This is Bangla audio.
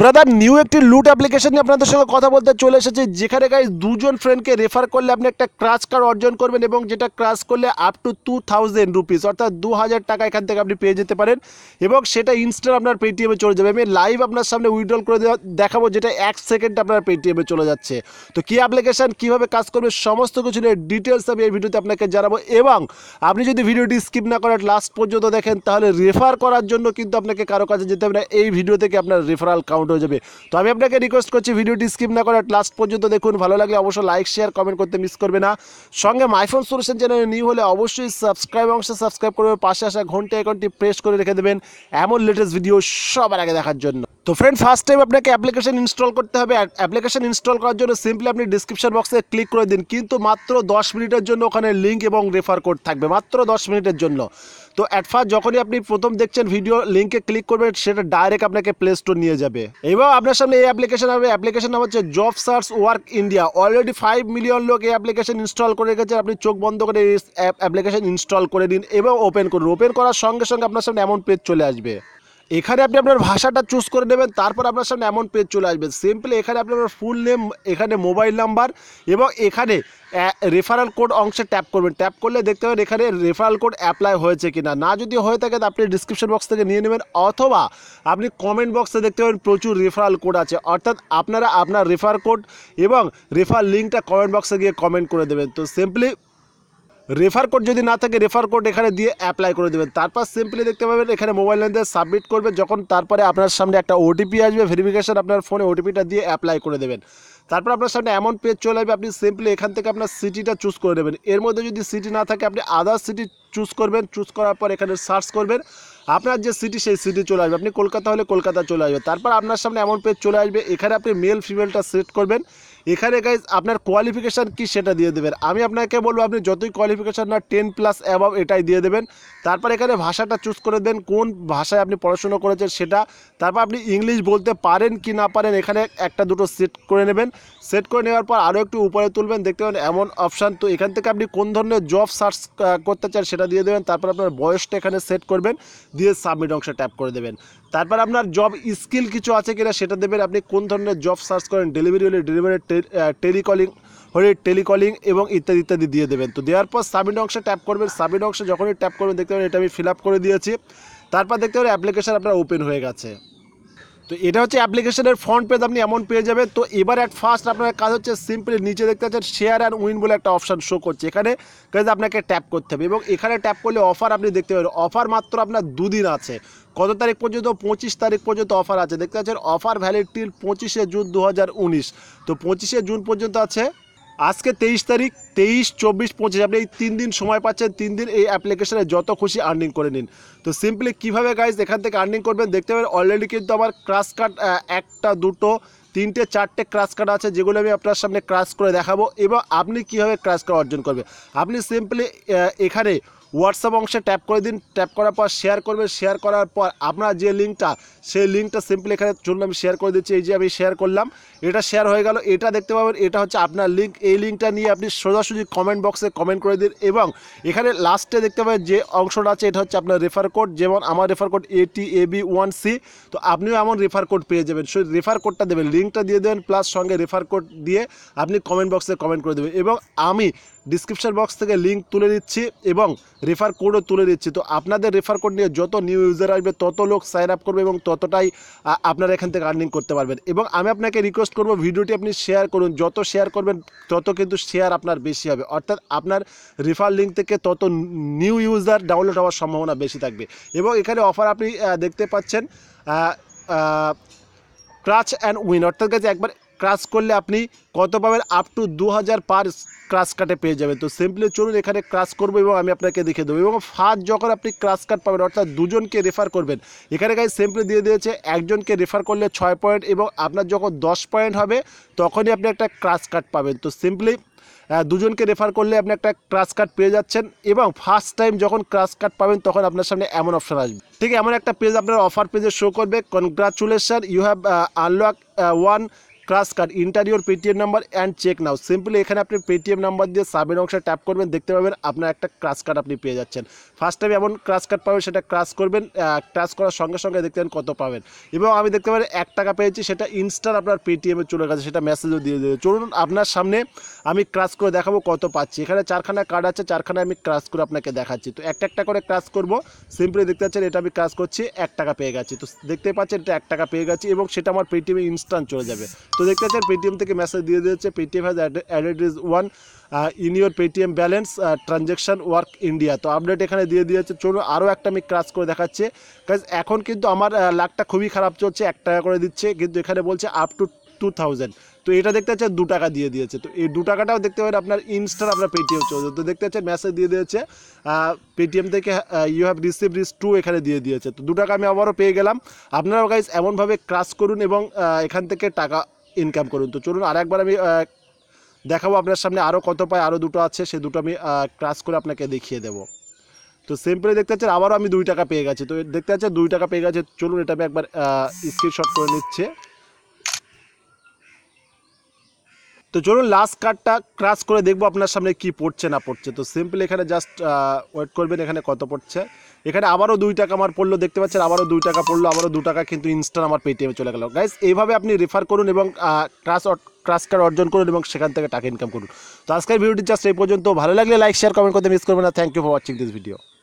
ব্রাদার নিউ একটি লুট অ্যাপ্লিকেশন নিয়ে আপনাদের সঙ্গে কথা বলতে চলে এসেছি যেখানে গাই দুজন ফ্রেন্ডকে রেফার করলে আপনি একটা ক্রাশ কার্ড অর্জন করবেন এবং যেটা ক্রাশ করলে up to two thousand rupees অর্থাৎ দু হাজার টাকা এখান থেকে আপনি পেয়ে যেতে পারেন এবং সেটা ইনস্টার আপনার পেটিএমে চলে যাবে আমি লাইভ আপনার সামনে উইড্রল করে দেখাবো যেটা এক সেকেন্ড আপনার পেটিএমে চলে যাচ্ছে তো কী অ্যাপ্লিকেশান কীভাবে কাজ করবে সমস্ত কিছু নিয়ে ডিটেলস আমি এই ভিডিওতে আপনাকে জানাবো এবং আপনি যদি ভিডিওটি স্কিপ না করেন লাস্ট পর্যন্ত দেখেন তাহলে রেফার করার জন্য কিন্তু আপনাকে কারো কাছে যেতে হবে না এই ভিডিও থেকে আপনার রেফারাল কাউন্ট আউট হয়ে যাবে তো আমি আপনাকে রিকোয়েস্ট করছি ভিডিওটি স্কিপ না করে লাস্ট পর্যন্ত দেখুন ভালো লাগলে অবশ্যই লাইক শেয়ার কমেন্ট করতে মিস করবে না সঙ্গে মাইফোন সলিউশন চ্যানেল নিউ হলে অবশ্যই সাবস্ক্রাইব অংশে সাবস্ক্রাইব করবে পাশে আসা ঘন্টা আইকনটি প্রেস করে রেখে দেবেন এমন লেটেস্ট ভিডিও সবার আগে দেখার জন্য তো ফ্রেন্ড ফার্স্ট টাইম আপনাকে অ্যাপ্লিকেশন ইনস্টল করতে হবে অ্যাপ্লিকেশন ইনস্টল করার জন্য সিম্পলি আপনি ডিসক্রিপশন বক্সে ক্লিক করে দিন কিন্তু মাত্র দশ মিনিটের জন্য ওখানে লিঙ্ক এবং রেফার কোড থাকবে মাত্র দশ মিনিটের জন্য তো অ্যাট ফার্স্ট যখনই আপনি প্রথম দেখছেন ভিডিও লিঙ্কে ক্লিক করবেন সেটা ডাইরেক্ট আপনাকে প্লে স্টোর নিয়ে যাবে এবার আপনার সামনে এই অ্যাপ্লিকেশন আসবে অ্যাপ্লিকেশন নাম হচ্ছে job search Work India already five million লোক এই অ্যাপ্লিকেশন ইনস্টল করে রেখেছে আপনি চোখ বন্ধ করে এই অ্যাপ্লিকেশন ইনস্টল করে দিন এবং ওপেন করুন ওপেন করার সঙ্গে সঙ্গে আপনার সামনে এমন পেজ চলে আসবে এখানে আপনি আপনার ভাষাটা চুজ করে নেবেন তারপর আপনার সামনে এমন পেজ চলে আসবে সিম্পলি এখানে আপনি আপনার ফুল নেম এখানে মোবাইল নাম্বার এবং এখানে রেফারাল কোড অংশে ট্যাপ করবেন ট্যাপ করলে দেখতে পাবেন এখানে রেফারাল কোড অ্যাপ্লাই হয়েছে কি না না যদি হয়ে থাকে আপনি ডিসক্রিপশন বক্স থেকে নিয়ে নেবেন অথবা আপনি কমেন্ট বক্সে দেখতে পাবেন প্রচুর রেফারাল কোড আছে অর্থাৎ আপনারা আপনার রেফার কোড এবং রেফার লিঙ্কটা কমেন্ট বক্সে গিয়ে কমেন্ট করে দেবেন তো সিম্পলি রেফার কোড যদি না থাকে রেফার কোড এখানে দিয়ে অ্যাপ্লাই করে দেবেন তারপর সিম্পলি দেখতে পাবেন এখানে মোবাইল নাম্বার সাবমিট করবে যখন তারপরে আপনার সামনে একটা ওটিপি আসবে ভেরিফিকেশান আপনার ফোনে ওটিপিটা দিয়ে অ্যাপ্লাই করে দেবেন তারপর আপনার সামনে এমন পেজ চলে আসবে আপনি সিম্পলি এখান থেকে আপনার সিটিটা চুজ করে নেবেন এর মধ্যে যদি সিটি না থাকে আপনি আদার সিটি চুজ করবেন চুজ করার পর এখানে সার্চ করবেন আপনার যে সিটি সেই সিটি চলে আসবে আপনি কলকাতা হলে কলকাতা চলে আসবে তারপর আপনার সামনে এমন পেজ চলে আসবে এখানে আপনি মেল ফিমেলটা সেট করবেন এখানে গাইজ আপনার কোয়ালিফিকেশান কি সেটা দিয়ে দেবেন আমি আপনাকে বলবো আপনি যতই কোয়ালিফিকেশান না টেন প্লাস অ্যাবাব এটাই দিয়ে দেবেন তারপর এখানে ভাষাটা চুজ করে দেন কোন ভাষায় আপনি পড়াশুনো করেছেন সেটা তারপর আপনি ইংলিশ বলতে পারেন কি না পারেন এখানে একটা দুটো সেট করে নেবেন সেট করে নেওয়ার পর আরও একটু উপরে তুলবেন দেখতে পাবেন এমন অপশান তো এখান থেকে আপনি কোন ধরনের জব সার্চ করতে চান সেটা দিয়ে দেবেন তারপর আপনার বয়সটা এখানে সেট করবেন দিয়ে সাবমিট অংশে ট্যাপ করে দেবেন তারপর আপনার জব স্কিল কিছু আছে কিনা সেটা দেবেন আপনি কোন ধরনের জব সার্চ করেন ডেলিভারি হলে ডেলিভারি টেলিকলিং হলে টেলিকলিং এবং ইত্যাদি ইত্যাদি দিয়ে দেবেন তো দেওয়ার পর সাবমিট অংশে ট্যাপ করবেন সাবমিট অংশে যখনই ট্যাপ করবেন দেখতে পাবেন এটা আমি ফিল আপ করে দিয়েছি তারপর দেখতে পাবেন অ্যাপ্লিকেশান আপনার ওপেন হয়ে গেছে তো এটা হচ্ছে অ্যাপ্লিকেশনের ফ্রন্ট পেজ আপনি এমন পেয়ে যাবেন তো এবার অ্যাট ফার্স্ট আপনার কাজ হচ্ছে সিম্পলি নিচে দেখতে পাচ্ছেন শেয়ার অ্যান্ড উইন বলে একটা অপশান শো করছে এখানে কাজ আপনাকে ট্যাপ করতে হবে এবং এখানে ট্যাপ করলে অফার আপনি দেখতে পাবেন অফার মাত্র আপনার দুদিন আছে কত তারিখ পর্যন্ত পঁচিশ তারিখ পর্যন্ত অফার আছে দেখতে পাচ্ছেন অফার ভ্যালিড টিল পঁচিশে জুন দু তো পঁচিশে জুন পর্যন্ত আছে আজকে তেইশ তারিখ তেইশ চব্বিশ পঁচিশ আপনি এই তিন দিন সময় পাচ্ছেন তিন দিন এই অ্যাপ্লিকেশানে যত খুশি আর্নিং করে নিন তো সিম্পলি কীভাবে গাইজ এখান থেকে আর্নিং করবেন দেখতে পাবেন অলরেডি কিন্তু আমার ক্রাস কাট একটা দুটো তিনটে চারটে ক্রাস কার্ড আছে যেগুলো আমি আপনার সামনে ক্রাস করে দেখাবো এবং আপনি কীভাবে ক্রাস কার্ড অর্জন করবে আপনি সিম্পলি এখানে হোয়াটসঅ্যাপ অংশে ট্যাপ করে দিন ট্যাপ করার পর শেয়ার করবেন শেয়ার করার পর আপনার যে লিঙ্কটা সেই লিঙ্কটা সিম্পলি এখানে চলুন আমি শেয়ার করে দিচ্ছি এই যে আমি শেয়ার করলাম এটা শেয়ার হয়ে গেল এটা দেখতে পাবেন এটা হচ্ছে আপনার লিঙ্ক এই লিঙ্কটা নিয়ে আপনি সোজাসুজি কমেন্ট বক্সে কমেন্ট করে দিন এবং এখানে লাস্টে দেখতে পাবেন যে অংশটা আছে এটা হচ্ছে আপনার রেফার কোড যেমন আমার রেফার কোড এটি এ বি ওয়ান সি তো আপনিও এমন রেফার কোড পেয়ে যাবেন সেই রেফার কোডটা দেবেন লিঙ্কটা দিয়ে দেবেন প্লাস সঙ্গে রেফার কোড দিয়ে আপনি কমেন্ট বক্সে কমেন্ট করে দেবেন এবং আমি ডিসক্রিপশান বক্স থেকে লিঙ্ক তুলে দিচ্ছি এবং রেফার কোডও তুলে দিচ্ছি তো আপনাদের রেফার কোড নিয়ে যত নিউ ইউজার আসবে তত লোক সাইন আপ করবে এবং ততটাই আপনারা এখান থেকে আর্নিং করতে পারবেন এবং আমি আপনাকে রিকোয়েস্ট করব ভিডিওটি আপনি শেয়ার করুন যত শেয়ার করবেন তত কিন্তু শেয়ার আপনার বেশি হবে অর্থাৎ আপনার রেফার লিঙ্ক থেকে তত নিউ ইউজার ডাউনলোড হওয়ার সম্ভাবনা বেশি থাকবে এবং এখানে অফার আপনি দেখতে পাচ্ছেন ক্রাচ অ্যান্ড উইন অর্থাৎ কাছে একবার ক্রাস করলে আপনি কত পাবেন আপ টু দু হাজার পার ক্রাস কাটে পেয়ে যাবেন তো সিম্পলি চলুন এখানে ক্রাস করবো এবং আমি আপনাকে দেখে দেবো এবং ফার্স্ট যখন আপনি ক্রাস কাট পাবেন অর্থাৎ দুজনকে রেফার করবেন এখানে গাই সিম্পলি দিয়ে দিয়েছে একজনকে রেফার করলে ছয় পয়েন্ট এবং আপনার যখন দশ পয়েন্ট হবে তখনই আপনি একটা ক্রাস কাট পাবেন তো সিম্পলি দুজনকে রেফার করলে আপনি একটা ক্রাস কার্ড পেয়ে যাচ্ছেন এবং ফার্স্ট টাইম যখন ক্রাস কার্ড পাবেন তখন আপনার সামনে এমন অপশান আসবে ঠিক এমন একটা পেজ আপনার অফার পেজে শো করবে congratulation you have unlock one scratch card enter your Paytm number and check now simply এখানে আপনি পেটিএম নাম্বার দিয়ে সাবের অংশে ট্যাপ করবেন দেখতে পাবেন আপনার একটা ক্রাশ কার্ড আপনি পেয়ে যাচ্ছেন ফার্স্ট টাইম এমন ক্রাশ কার্ড পাবেন সেটা ক্রাশ করবেন ক্রাশ করার সঙ্গে সঙ্গে দেখতে পাবেন কত পাবেন এবং আমি দেখতে পাবেন এক টাকা পেয়েছি সেটা ইনস্টার আপনার পেটিএমে চলে গেছে সেটা মেসেজও দিয়ে দেবে চলুন আপনার সামনে আমি ক্রাশ করে দেখাবো কত পাচ্ছি এখানে চারখানা কার্ড আছে চারখানা আমি ক্রাশ করে আপনাকে দেখাচ্ছি তো একটা একটা করে ক্রাশ করব সিম্পলি দেখতে পাচ্ছেন এটা আমি ক্রাশ করছি এক টাকা পেয়ে গেছি তো দেখতে পাচ্ছেন এটা এক টাকা পেয়ে গেছি এবং সেটা আমার পেটিএমে ইনস্টান্ট চলে যাবে তো দেখতে পাচ্ছেন পেটিএম থেকে মেসেজ দিয়ে দিয়েছে Paytm has added is one in your Paytm balance transaction Work India তো আপডেট এখানে দিয়ে দিয়েছে চলুন আরও একটা আমি ক্রাস করে দেখাচ্ছে কাজ এখন কিন্তু আমার লাখটা uh, খুবই খারাপ চলছে এক টাকা করে দিচ্ছে কিন্তু এখানে বলছে আপ টু টু থাউজেন্ড তো এটা দেখতে পাচ্ছে দু টাকা দিয়ে দিয়েছে তো এই দু টাকাটাও দেখতে পাবেন আপনার ইনস্টার আপনার পেটিএম চলছে তো দেখতে পাচ্ছেন মেসেজ দিয়ে দিয়েছে পেটিএম uh, থেকে ইউ হ্যাভ রিসিভ রিস টু এখানে দিয়ে দিয়েছে তো দু টাকা আমি আবারও পেয়ে গেলাম আপনারাও গাইজ এমনভাবে ক্রাস করুন এবং uh, এখান থেকে টাকা ইনকাম করুন তো চলুন আর একবার আমি দেখাবো আপনার সামনে আরও কত পায় আরও দুটো আছে সে দুটো আমি ক্রাস করে আপনাকে দেখিয়ে দেবো তো সিম্পলি দেখতে পাচ্ছেন আবারও আমি দুই টাকা পেয়ে গেছি তো দেখতে পাচ্ছেন দুই টাকা পেয়ে গেছে চলুন এটা আমি একবার স্ক্রিনশট করে নিচ্ছে তো চলুন লাস্ট কার্ডটা ক্রাস করে দেখবো আপনার সামনে কি পড়ছে না পড়ছে তো সিম্পল এখানে জাস্ট ওয়েট করবেন এখানে কত পড়ছে এখানে আবারও দুই টাকা আমার পড়লো দেখতে পাচ্ছেন আবারও দুই টাকা পড়লো আবারও দু টাকা কিন্তু ইনস্টান আমার পেটিএমে চলে গেল গাইজ এইভাবে আপনি রেফার করুন এবং ক্রাস ক্রাস কার্ড অর্জন করুন এবং সেখান থেকে টাকা ইনকাম করুন তো আজকের ভিডিওটি জাস্ট এই পর্যন্ত ভালো লাগলে লাইক শেয়ার কমেন্ট করতে মিস করবেন না thank you for watching this video